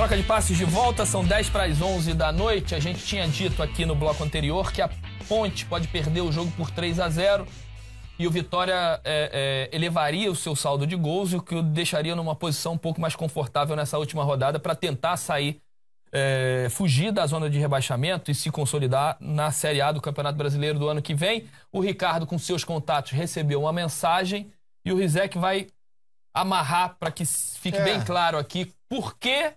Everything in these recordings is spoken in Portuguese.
Troca de passes de volta, são 10 para as 11 da noite. A gente tinha dito aqui no bloco anterior que a Ponte pode perder o jogo por 3 a 0 e o Vitória é, é, elevaria o seu saldo de gols, o que o deixaria numa posição um pouco mais confortável nessa última rodada para tentar sair, é, fugir da zona de rebaixamento e se consolidar na Série A do Campeonato Brasileiro do ano que vem. O Ricardo, com seus contatos, recebeu uma mensagem e o Rizek vai amarrar para que fique é. bem claro aqui por que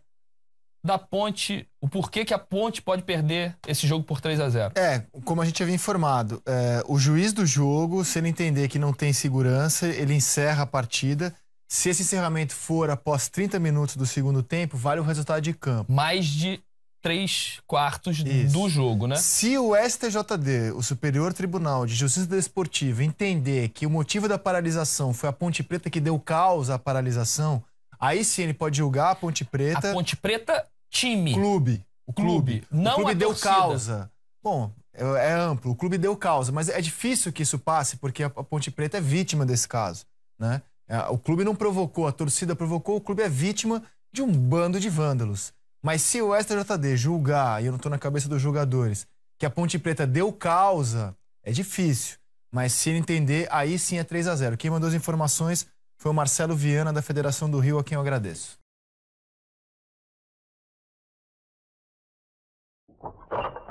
da ponte, o porquê que a ponte pode perder esse jogo por 3 a 0 É, como a gente havia informado, é, o juiz do jogo, se ele entender que não tem segurança, ele encerra a partida. Se esse encerramento for após 30 minutos do segundo tempo, vale o resultado de campo. Mais de três quartos Isso. do jogo, né? Se o STJD, o Superior Tribunal de Justiça Desportiva, entender que o motivo da paralisação foi a Ponte Preta que deu causa à paralisação, aí sim ele pode julgar a Ponte Preta. A Ponte Preta time. Clube. O clube. clube. Não o clube deu torcida. causa. Bom, é, é amplo. O clube deu causa, mas é difícil que isso passe porque a Ponte Preta é vítima desse caso, né? É, o clube não provocou, a torcida provocou, o clube é vítima de um bando de vândalos. Mas se o STJD julgar, e eu não estou na cabeça dos jogadores, que a Ponte Preta deu causa, é difícil. Mas se ele entender, aí sim é 3 a 0 Quem mandou as informações foi o Marcelo Viana, da Federação do Rio, a quem eu agradeço. Thank you.